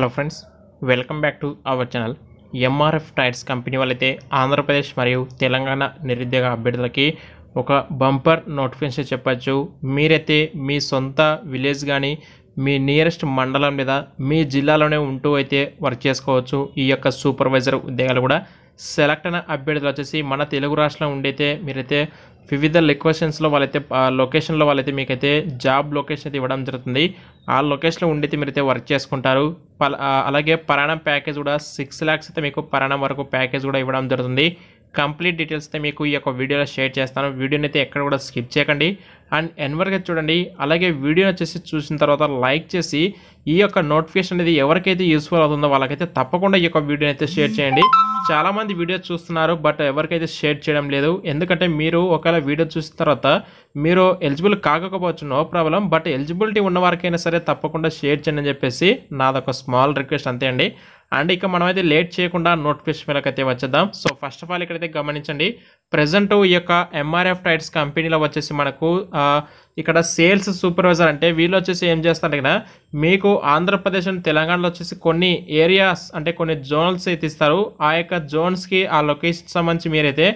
hello friends welcome back to our channel MRF tyres company వాళ్ళైతే ఆంధ్రప్రదేశ్ మరియు తెలంగాణ నిరుద్యోగ అభ్యర్థులకి ఒక బంపర్ నోటిఫికేషన్ చెప్పచ్చు మీరైతే మీ సొంత విలేజ్ కానీ మీ నియరెస్ట్ మండలం లేదా మీ జిల్లాలోనే ఉంటూ అయితే వర్క్ చేసుకోవచ్చు ఈ యొక్క సూపర్వైజర్ ఉద్యోగాలు కూడా సెలెక్ట్ అయిన అభ్యర్థులు వచ్చేసి మన తెలుగు రాష్ట్రంలో ఉండైతే మీరైతే వివిధ లొకేషన్స్లో వాళ్ళైతే లొకేషన్లో వాళ్ళైతే మీకైతే జాబ్ లొకేషన్ అయితే ఇవ్వడం జరుగుతుంది ఆ లొకేషన్లో ఉండైతే మీరైతే వర్క్ చేసుకుంటారు అలాగే పరాణం ప్యాకేజ్ కూడా సిక్స్ ల్యాక్స్ అయితే మీకు పరాణం వరకు ప్యాకేజ్ కూడా ఇవ్వడం జరుగుతుంది కంప్లీట్ డీటెయిల్స్ అయితే మీకు ఈ యొక్క వీడియోలో షేర్ చేస్తాను వీడియోని అయితే ఎక్కడ కూడా స్కిప్ చేయకండి అండ్ ఎన్వర్గా చూడండి అలాగే వీడియో వచ్చేసి చూసిన తర్వాత లైక్ చేసి ఈ యొక్క నోటిఫికేషన్ అనేది ఎవరికైతే యూస్ఫుల్ అవుతుందో వాళ్ళకైతే తప్పకుండా ఈ యొక్క వీడియోని అయితే షేర్ చేయండి చాలామంది వీడియో చూస్తున్నారు బట్ ఎవరికైతే షేర్ చేయడం లేదు ఎందుకంటే మీరు ఒకవేళ వీడియో చూసిన తర్వాత మీరు ఎలిజిబుల్ కాకపోవచ్చు నో ప్రాబ్లం బట్ ఎలిజిబిలిటీ ఉన్న వారికైనా సరే తప్పకుండా షేర్ చేయండి అని చెప్పేసి నాదొక స్మాల్ రిక్వెస్ట్ అంతే అండి అండ్ ఇక మనమైతే లేట్ చేయకుండా నోటిఫికేషన్ మీద అయితే వచ్చేద్దాం సో ఫస్ట్ ఆఫ్ ఆల్ ఇక్కడైతే గమనించండి ప్రజెంట్ ఈ యొక్క ఎంఆర్ఎఫ్ టైర్స్ కంపెనీలో వచ్చేసి మనకు ఇక్కడ సేల్స్ సూపర్వైజర్ అంటే వీళ్ళు వచ్చేసి ఏం చేస్తారు ఇక్కడ మీకు ఆంధ్రప్రదేశ్ అండ్ తెలంగాణలో వచ్చేసి కొన్ని ఏరియాస్ అంటే కొన్ని జోన్స్ అయితే ఇస్తారు ఆ యొక్క జోన్స్కి ఆ లొకేషన్ సంబంధించి మీరైతే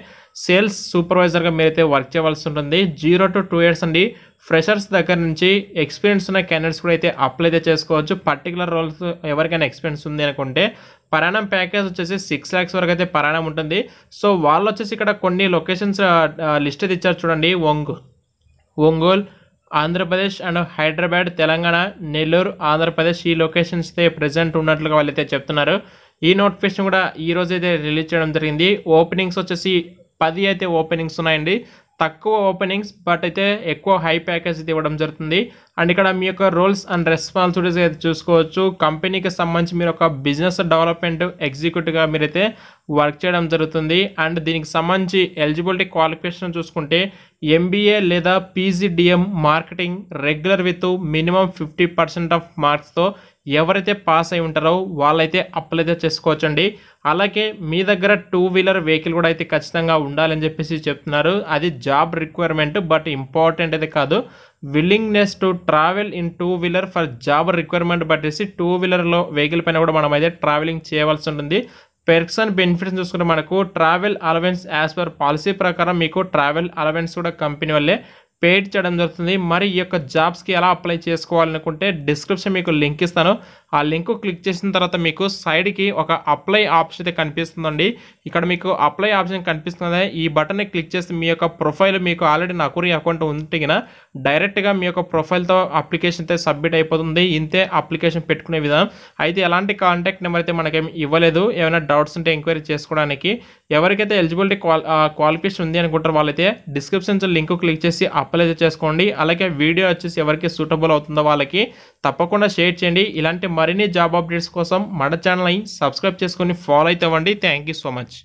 సేల్స్ సూపర్వైజర్గా మీరైతే వర్క్ చేయవలసి ఉంటుంది జీరో టు టూ ఇయర్స్ అండి ఫ్రెషర్స్ దగ్గర నుంచి ఎక్స్పీరియన్స్ ఉన్న క్యాండిడేట్స్ కూడా అయితే అప్లై అయితే చేసుకోవచ్చు పర్టికులర్ రోల్స్ ఎవరికైనా ఎక్స్పీరియన్స్ ఉంది అనుకుంటే పరాణం ప్యాకేజ్ వచ్చేసి సిక్స్ ల్యాక్స్ వరకు అయితే పరాణం ఉంటుంది సో వాళ్ళు వచ్చేసి ఇక్కడ కొన్ని లొకేషన్స్ లిస్ట్ అయితే ఇచ్చారు చూడండి ఒంగు ఒంగోలు ఆంధ్రప్రదేశ్ అండ్ హైదరాబాద్ తెలంగాణ నెల్లూరు ఆంధ్రప్రదేశ్ ఈ లొకేషన్స్ అయితే ప్రజెంట్ ఉన్నట్లుగా వాళ్ళు అయితే చెప్తున్నారు ఈ నోటిఫికేషన్ కూడా ఈ రోజు అయితే రిలీజ్ చేయడం జరిగింది ఓపెనింగ్స్ వచ్చేసి పది అయితే ఓపెనింగ్స్ ఉన్నాయండి తక్కువ ఓపెనింగ్స్ బట్ అయితే ఎక్కువ హై ప్యాకేజ్ అయితే ఇవ్వడం జరుగుతుంది అండ్ ఇక్కడ మీ యొక్క రోల్స్ అండ్ రెస్పాన్సిబిలిటీస్ అయితే చూసుకోవచ్చు కంపెనీకి సంబంధించి మీరు ఒక బిజినెస్ డెవలప్మెంట్ ఎగ్జిక్యూటివ్గా మీరైతే వర్క్ చేయడం జరుగుతుంది అండ్ దీనికి సంబంధించి ఎలిజిబిలిటీ క్వాలిఫికేషన్ చూసుకుంటే ఎంబీఏ లేదా PGDM marketing regular with minimum fifty percent of మార్క్స్తో ఎవరైతే పాస్ అయి ఉంటారో వాళ్ళైతే అప్లైతే చేసుకోవచ్చండి అలాగే మీ దగ్గర టూ వీలర్ వెహికల్ కూడా అయితే ఖచ్చితంగా ఉండాలని చెప్పేసి చెప్తున్నారు అది జాబ్ రిక్వైర్మెంట్ బట్ ఇంపార్టెంట్ అయితే కాదు willingness to travel in two wheeler for job requirement బట్టేసి టూ వీలర్లో వెహికల్ పైన కూడా మనం అయితే ట్రావెలింగ్ చేయవలసి ఉంటుంది పెర్సన్ బెనిఫిట్స్ చూసుకుంటే మనకు travel allowance as per policy ప్రకారం మీకు ట్రావెల్ అలవెన్స్ కూడా కంపెనీ వల్లే పేడ్ చేయడం జరుగుతుంది మరి ఈ యొక్క జాబ్స్కి ఎలా అప్లై చేసుకోవాలనుకుంటే డిస్క్రిప్షన్ మీకు లింక్ ఇస్తాను ఆ లింక్ క్లిక్ చేసిన తర్వాత మీకు సైడ్కి ఒక అప్లై ఆప్షన్ అయితే కనిపిస్తుందండి ఇక్కడ మీకు అప్లై ఆప్షన్ కనిపిస్తుంది ఈ బటన్ని క్లిక్ చేసి మీ యొక్క ప్రొఫైల్ మీకు ఆల్రెడీ నకూరి అకౌంట్ ఉంటే డైరెక్ట్గా మీ యొక్క ప్రొఫైల్తో అప్లికేషన్ అయితే సబ్మిట్ అయిపోతుంది ఇంతే అప్లికేషన్ పెట్టుకునే విధానం అయితే ఎలాంటి కాంటాక్ట్ నెంబర్ అయితే మనకేం ఇవ్వలేదు ఏమైనా డౌట్స్ ఉంటే ఎంక్వైరీ చేసుకోవడానికి ఎవరికైతే ఎలిజిబిలిటీ క్వాలిఫికేషన్ ఉంది అనుకుంటారు వాళ్ళైతే డిస్క్రిప్షన్ లింక్ క్లిక్ చేసి తప్పలేదు చేసుకోండి అలాగే వీడియో వచ్చేసి ఎవరికి సూటబుల్ అవుతుందో వాళ్ళకి తప్పకుండా షేర్ చేయండి ఇలాంటి మరిన్ని జాబ్ అప్డేట్స్ కోసం మన ఛానల్ని సబ్స్క్రైబ్ చేసుకొని ఫాలో అయితే ఇవ్వండి థ్యాంక్ సో మచ్